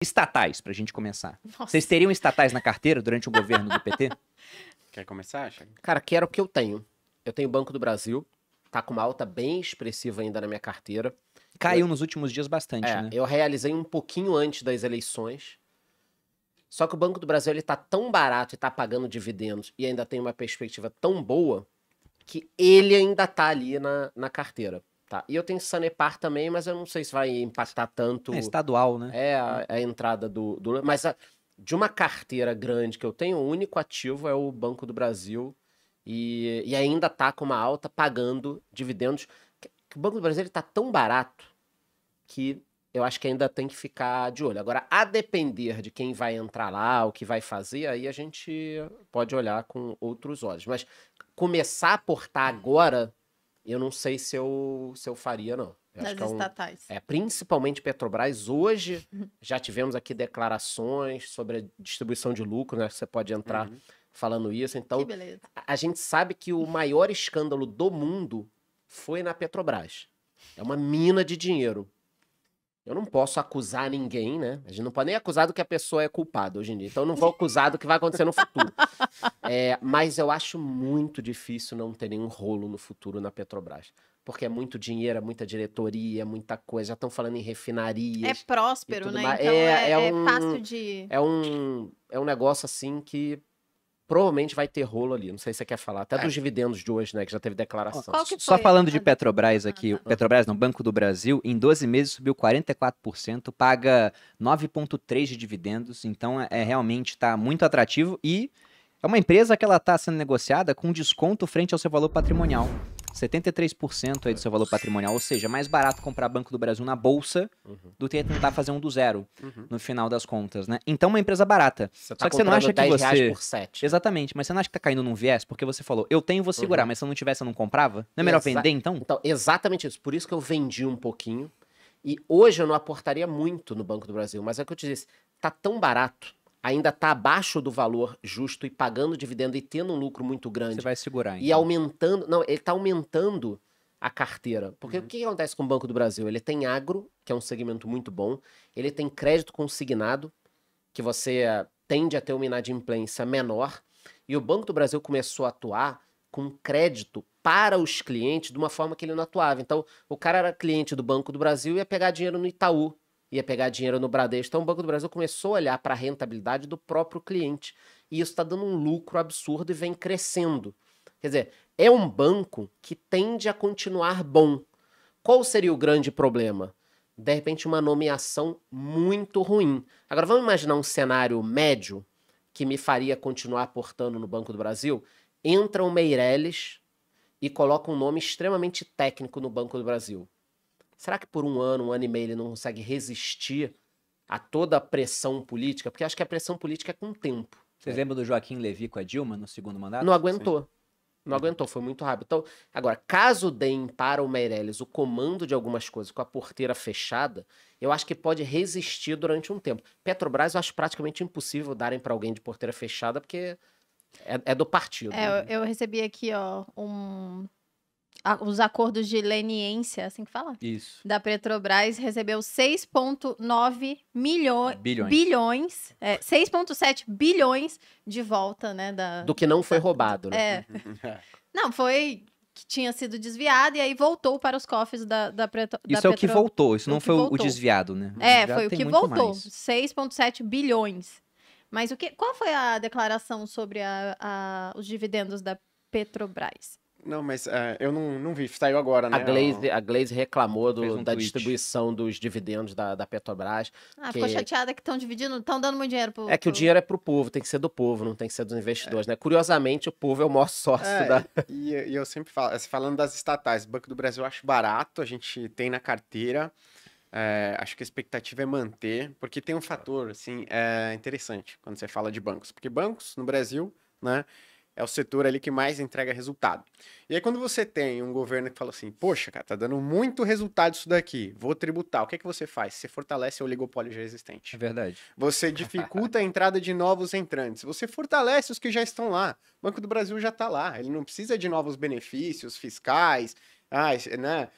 Estatais, pra gente começar. Nossa. Vocês teriam estatais na carteira durante o governo do PT? Quer começar, Chag? Cara, quero o que eu tenho. Eu tenho o Banco do Brasil, tá com uma alta bem expressiva ainda na minha carteira. Caiu eu... nos últimos dias bastante, é, né? Eu realizei um pouquinho antes das eleições. Só que o Banco do Brasil ele tá tão barato e tá pagando dividendos e ainda tem uma perspectiva tão boa que ele ainda tá ali na, na carteira. Tá. E eu tenho Sanepar também, mas eu não sei se vai impactar tanto. É estadual, né? É a, a entrada do. do mas a, ah, de uma carteira grande que eu tenho, o único ativo é o Banco do Brasil. E, e ainda tá com uma alta pagando dividendos. Que, que o Banco do Brasil está tão barato que eu acho que ainda tem que ficar de olho. Agora, a depender de quem vai entrar lá, o que vai fazer, aí a gente pode olhar com outros olhos. Mas começar a aportar agora eu não sei se eu, se eu faria, não. Eu Nas é estatais. É, principalmente Petrobras. Hoje já tivemos aqui declarações sobre a distribuição de lucro, né? Você pode entrar uhum. falando isso. Então, a, a gente sabe que o maior escândalo do mundo foi na Petrobras. É uma mina de dinheiro. Eu não posso acusar ninguém, né? A gente não pode nem acusar do que a pessoa é culpada hoje em dia. Então não vou acusar do que vai acontecer no futuro. é, mas eu acho muito difícil não ter nenhum rolo no futuro na Petrobras. Porque é muito dinheiro, é muita diretoria, é muita coisa. Já estão falando em refinarias. É próspero, né? Então é, é, é, é um, fácil de. É um, é um negócio assim que provavelmente vai ter rolo ali. Não sei se você quer falar. Até é. dos dividendos de hoje, né? Que já teve declaração. Só falando de Petrobras ah, aqui. Ah, tá. Petrobras, no Banco do Brasil, em 12 meses subiu 44%, paga 9,3% de dividendos. Então, é, é realmente está muito atrativo. E é uma empresa que ela está sendo negociada com desconto frente ao seu valor patrimonial. 73% aí do seu valor patrimonial, ou seja, é mais barato comprar Banco do Brasil na bolsa uhum. do que tentar fazer um do zero uhum. no final das contas, né? Então uma empresa barata. Você tá Só que você não acha que você por 7. Né? Exatamente, mas você não acha que tá caindo num viés porque você falou, eu tenho, vou segurar, uhum. mas se eu não tivesse eu não comprava? Não é melhor Exa vender então? Então, exatamente isso. Por isso que eu vendi um pouquinho. E hoje eu não aportaria muito no Banco do Brasil, mas é o que eu te disse, tá tão barato ainda está abaixo do valor justo e pagando dividendo e tendo um lucro muito grande. Você vai segurar, então. E aumentando. Não, ele está aumentando a carteira. Porque uhum. o que acontece com o Banco do Brasil? Ele tem agro, que é um segmento muito bom, ele tem crédito consignado, que você tende a ter uma inadimplência menor. E o Banco do Brasil começou a atuar com crédito para os clientes de uma forma que ele não atuava. Então, o cara era cliente do Banco do Brasil e ia pegar dinheiro no Itaú, ia pegar dinheiro no Bradesco. Então o Banco do Brasil começou a olhar para a rentabilidade do próprio cliente. E isso está dando um lucro absurdo e vem crescendo. Quer dizer, é um banco que tende a continuar bom. Qual seria o grande problema? De repente, uma nomeação muito ruim. Agora, vamos imaginar um cenário médio que me faria continuar aportando no Banco do Brasil? Entra o Meirelles e coloca um nome extremamente técnico no Banco do Brasil. Será que por um ano, um ano e meio, ele não consegue resistir a toda a pressão política? Porque acho que a pressão política é com o tempo. Vocês é. lembram do Joaquim Levi com a Dilma no segundo mandato? Não aguentou. Não uhum. aguentou, foi muito rápido. Então, agora, caso deem para o Meirelles o comando de algumas coisas com a porteira fechada, eu acho que pode resistir durante um tempo. Petrobras, eu acho praticamente impossível darem para alguém de porteira fechada, porque é, é do partido. É, né? eu, eu recebi aqui, ó, um os acordos de leniência, é assim que fala? Isso. Da Petrobras recebeu 6,9 milhões. Ah, bilhões. bilhões é, 6,7 bilhões de volta, né? Da, Do que não foi roubado, né? É. Uhum. não, foi que tinha sido desviado e aí voltou para os cofres da, da, Preto, Isso é o que voltou, isso é não foi voltou. o desviado, né? O é, desviado foi o que voltou. 6,7 bilhões. Mas o que, qual foi a declaração sobre a, a, os dividendos da Petrobras? Não, mas uh, eu não, não vi, saiu agora, né? A Glaze, a Glaze reclamou do, um da tweet. distribuição dos dividendos da, da Petrobras. Ah, que... ficou chateada que estão dividindo, estão dando muito dinheiro pro. É que pro... o dinheiro é pro povo, tem que ser do povo, não tem que ser dos investidores, é. né? Curiosamente, o povo é o maior sócio é, da. E, e, eu sempre falo, falando das estatais, Banco do Brasil eu acho barato, a gente tem na carteira. É, acho que a expectativa é manter, porque tem um fator assim, é interessante quando você fala de bancos. Porque bancos no Brasil, né? é o setor ali que mais entrega resultado. E aí, quando você tem um governo que fala assim, poxa, cara, tá dando muito resultado isso daqui, vou tributar, o que é que você faz? Você fortalece o oligopólio já existente. É verdade. Você dificulta a entrada de novos entrantes, você fortalece os que já estão lá. O Banco do Brasil já está lá, ele não precisa de novos benefícios fiscais, ah, né?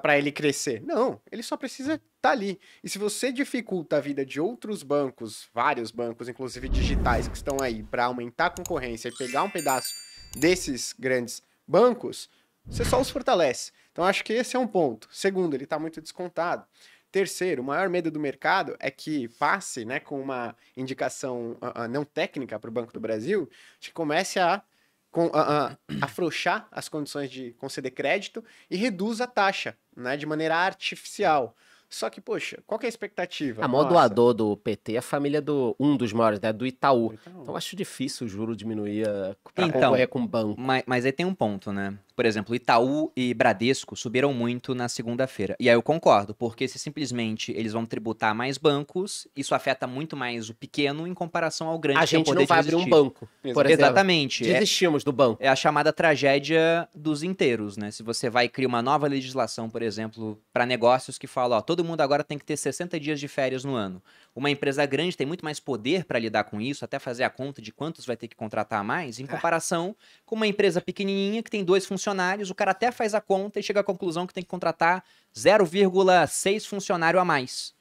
para ele crescer. Não, ele só precisa estar tá ali. E se você dificulta a vida de outros bancos, vários bancos, inclusive digitais, que estão aí para aumentar a concorrência e pegar um pedaço desses grandes bancos, você só os fortalece. Então acho que esse é um ponto. Segundo, ele está muito descontado. Terceiro, o maior medo do mercado é que passe né, com uma indicação uh, uh, não técnica para o Banco do Brasil, que comece a com, a afrouxar as condições de conceder crédito e reduz a taxa, né, de maneira artificial. Só que, poxa, qual que é a expectativa? A maior doador do PT é a família do um dos maiores, né, do Itaú. Itaú. Então acho difícil o juro diminuir eh, para então, concorrer com o banco. Mas, mas aí tem um ponto, né? por exemplo, Itaú e Bradesco subiram muito na segunda-feira. E aí eu concordo, porque se simplesmente eles vão tributar mais bancos, isso afeta muito mais o pequeno em comparação ao grande. A é gente não vai abrir um banco, por exemplo. Exatamente. É Desistimos é, do banco. É a chamada tragédia dos inteiros, né? Se você vai criar uma nova legislação, por exemplo, para negócios que fala, ó, todo mundo agora tem que ter 60 dias de férias no ano. Uma empresa grande tem muito mais poder para lidar com isso, até fazer a conta de quantos vai ter que contratar mais, em é. comparação com uma empresa pequenininha que tem dois funcionários funcionários, o cara até faz a conta e chega à conclusão que tem que contratar 0,6 funcionário a mais.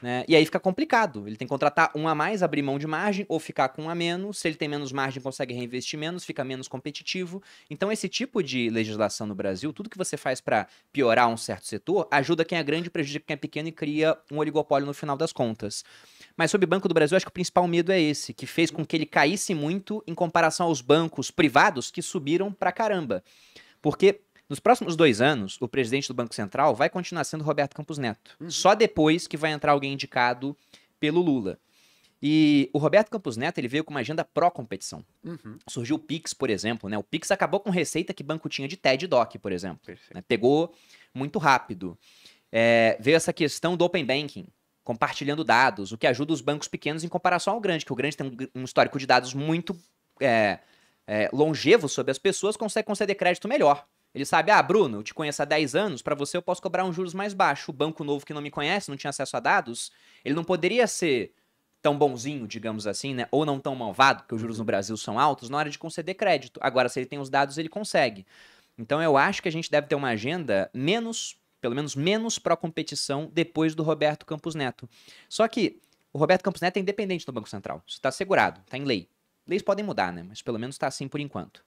Né? E aí fica complicado. Ele tem que contratar um a mais, abrir mão de margem, ou ficar com um a menos. Se ele tem menos margem, consegue reinvestir menos, fica menos competitivo. Então, esse tipo de legislação no Brasil, tudo que você faz para piorar um certo setor, ajuda quem é grande, prejudica quem é pequeno e cria um oligopólio no final das contas. Mas sobre o Banco do Brasil, acho que o principal medo é esse, que fez com que ele caísse muito em comparação aos bancos privados que subiram para caramba. Porque nos próximos dois anos, o presidente do Banco Central vai continuar sendo Roberto Campos Neto. Uhum. Só depois que vai entrar alguém indicado pelo Lula. E o Roberto Campos Neto ele veio com uma agenda pró-competição. Uhum. Surgiu o Pix, por exemplo. Né? O Pix acabou com receita que banco tinha de TED DOC, por exemplo. Né? Pegou muito rápido. É, veio essa questão do Open Banking, compartilhando dados, o que ajuda os bancos pequenos em comparação ao grande, que o grande tem um, um histórico de dados muito é, é, longevo sobre as pessoas consegue conceder crédito melhor. Ele sabe, ah, Bruno, eu te conheço há 10 anos, para você eu posso cobrar um juros mais baixo. O banco novo que não me conhece, não tinha acesso a dados, ele não poderia ser tão bonzinho, digamos assim, né? Ou não tão malvado, que os juros no Brasil são altos, na hora de conceder crédito. Agora, se ele tem os dados, ele consegue. Então eu acho que a gente deve ter uma agenda menos, pelo menos menos pró-competição depois do Roberto Campos Neto. Só que o Roberto Campos Neto é independente do Banco Central. Isso está segurado, está em lei. Leis podem mudar, né? Mas pelo menos está assim por enquanto.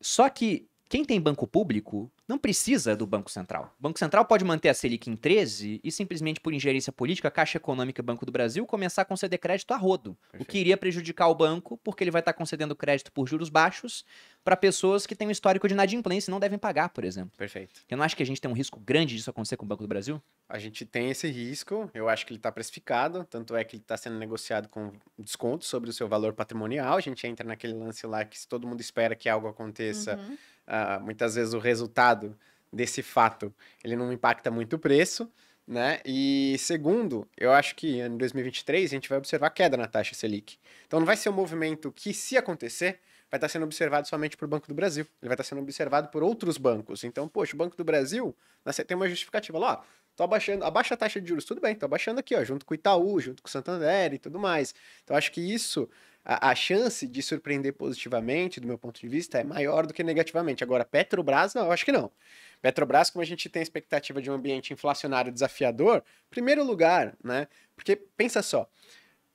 Só que quem tem banco público não precisa do Banco Central. O Banco Central pode manter a Selic em 13 e simplesmente por ingerência política, a Caixa Econômica e Banco do Brasil começar a conceder crédito a rodo, Perfeito. o que iria prejudicar o banco, porque ele vai estar concedendo crédito por juros baixos para pessoas que têm um histórico de inadimplência e não devem pagar, por exemplo. Perfeito. Eu não acho que a gente tem um risco grande disso acontecer com o Banco do Brasil? A gente tem esse risco, eu acho que ele está precificado, tanto é que ele está sendo negociado com desconto sobre o seu valor patrimonial, a gente entra naquele lance lá que se todo mundo espera que algo aconteça... Uhum uh, muitas vezes o resultado desse fato ele não impacta muito o preço, né? E segundo, eu acho que em 2023 a gente vai observar queda na taxa Selic. Então não vai ser um movimento que, se acontecer, vai estar sendo observado somente por Banco do Brasil. Ele vai estar sendo observado por outros bancos. Então, poxa, o Banco do Brasil né, você tem uma justificativa. Lá, ó, tô abaixando, abaixa a taxa de juros, tudo bem, tô abaixando aqui, ó, junto com o Itaú, junto com o Santander e tudo mais. Então, acho que isso a, a, chance de surpreender positivamente, do meu ponto de vista, é maior do que negativamente. Agora, Petrobras, não, eu acho que não. Petrobras, como a gente tem expectativa de um ambiente inflacionário desafiador, primeiro lugar, né? Porque pensa só, o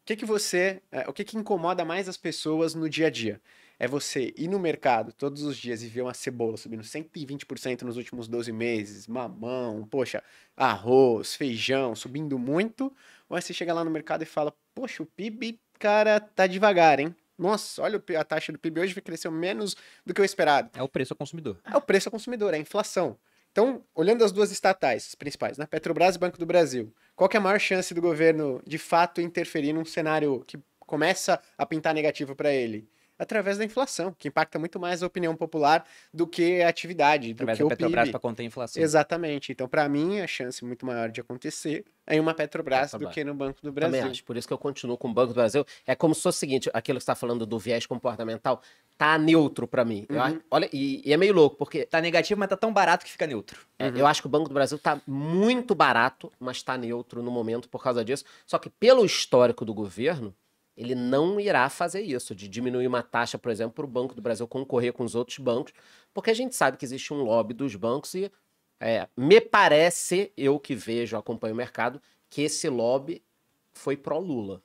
que, que você, é, o que, que incomoda mais as pessoas no dia a dia? é você ir no mercado todos os dias e ver uma cebola subindo 120% nos últimos 12 meses, mamão, poxa, arroz, feijão, subindo muito, ou é você chega lá no mercado e fala, poxa, o PIB, cara, tá devagar, hein? Nossa, olha a taxa do PIB hoje cresceu menos do que eu esperava. É o preço ao consumidor. É o preço ao consumidor, é a inflação. Então, olhando as duas estatais as principais, né? Petrobras e Banco do Brasil, qual é a maior chance do governo, de fato, interferir num cenário que começa a pintar negativo para ele? através da inflação, que impacta muito mais a opinião popular do que a atividade, através do que da o Petrobras para conter a inflação. Exatamente. Então, para mim, a chance muito maior de acontecer é em uma Petrobras, Petrobras do que no Banco do Brasil. acho. Por isso que eu continuo com o Banco do Brasil. É como se fosse o seguinte, aquilo que está falando do viés comportamental tá neutro para mim. Uhum. Eu, olha, e, e, é meio louco, porque tá negativo, mas tá tão barato que fica neutro. É, uhum. Eu acho que o Banco do Brasil tá muito barato, mas tá neutro no momento por causa disso. Só que pelo histórico do governo, ele não irá fazer isso, de diminuir uma taxa, por exemplo, para o Banco do Brasil concorrer com os outros bancos, porque a gente sabe que existe um lobby dos bancos e é, me parece, eu que vejo, acompanho o mercado, que esse lobby foi pró-Lula.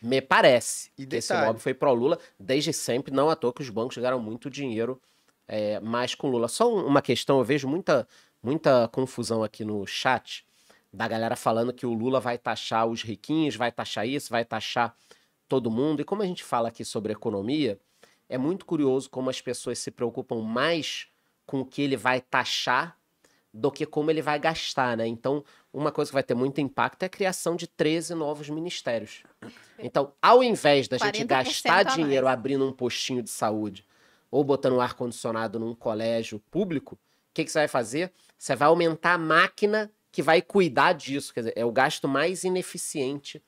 Me parece e que esse lobby foi pró-Lula desde sempre, não à toa que os bancos ganharam muito dinheiro é, mais com Lula. Só uma questão, eu vejo muita, muita confusão aqui no chat da galera falando que o Lula vai taxar os riquinhos, vai taxar isso, vai taxar todo mundo. E como a gente fala aqui sobre economia, é muito curioso como as pessoas se preocupam mais com o que ele vai taxar do que como ele vai gastar, né? Então, uma coisa que vai ter muito impacto é a criação de 13 novos ministérios. Então, ao invés da gente gastar dinheiro abrindo um postinho de saúde ou botando um ar-condicionado num colégio público, o que, que você vai fazer? Você vai aumentar a máquina que vai cuidar disso. Quer dizer, é o gasto mais ineficiente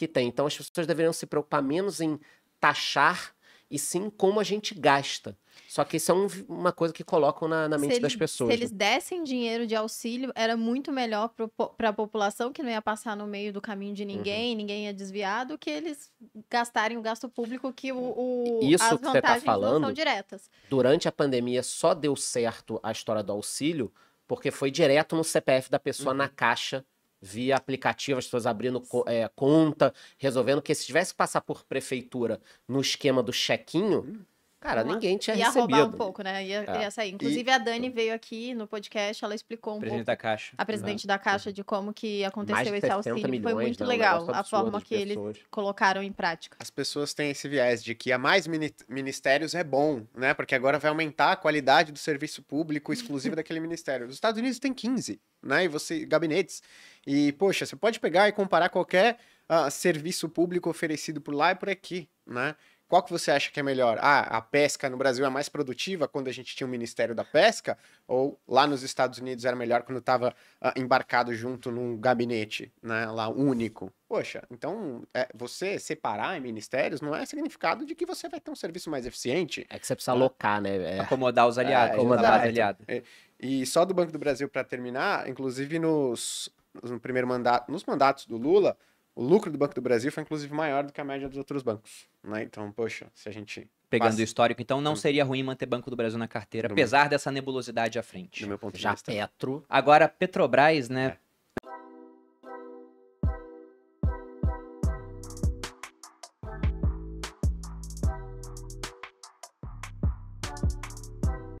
que tem. Então as pessoas deveriam se preocupar menos em taxar e sim como a gente gasta. Só que isso é um, uma coisa que colocam na, na mente ele, das pessoas. Se eles né? dessem dinheiro de auxílio, era muito melhor para a população, que não ia passar no meio do caminho de ninguém, uhum. ninguém ia desviar, do que eles gastarem o gasto público que o, o isso as que vantagens você tá falando, são diretas. Durante a pandemia só deu certo a história do auxílio porque foi direto no CPF da pessoa uhum. na caixa via aplicativo, as pessoas abrindo é, conta, resolvendo que se tivesse que passar por prefeitura no esquema do chequinho, hum. Cara, ninguém tinha ia recebido. Ia roubar um pouco, né? Ia, ah. ia sair. Inclusive, e... a Dani veio aqui no podcast, ela explicou um presidente pouco. Da Caixa. A presidente da Caixa de como que aconteceu esse auxílio. Milhões, Foi muito né? legal um a forma que eles colocaram em prática. As pessoas têm esse viés de que a mais ministérios é bom, né? Porque agora vai aumentar a qualidade do serviço público exclusivo daquele ministério. Os Estados Unidos tem 15, né? E você, gabinetes. E, poxa, você pode pegar e comparar qualquer uh, serviço público oferecido por lá e por aqui, né? qual que você acha que é melhor? Ah, a pesca no Brasil é mais produtiva quando a gente tinha o Ministério da Pesca? Ou lá nos Estados Unidos era melhor quando estava ah, embarcado junto num gabinete, né, lá único? Poxa, então é, você separar em ministérios não é significado de que você vai ter um serviço mais eficiente. É que você precisa alocar, né? É... Acomodar os é, aliados. É, acomodar os aliados. É, e só do Banco do Brasil para terminar, inclusive nos, no primeiro mandato, nos mandatos do Lula, o lucro do Banco do Brasil foi inclusive maior do que a média dos outros bancos, né? Então, poxa, se a gente pegando passa... o histórico, então não hum. seria ruim manter Banco do Brasil na carteira, do apesar meu... dessa nebulosidade à frente. Do meu ponto Já de vista. Petro. Agora Petrobras, né? É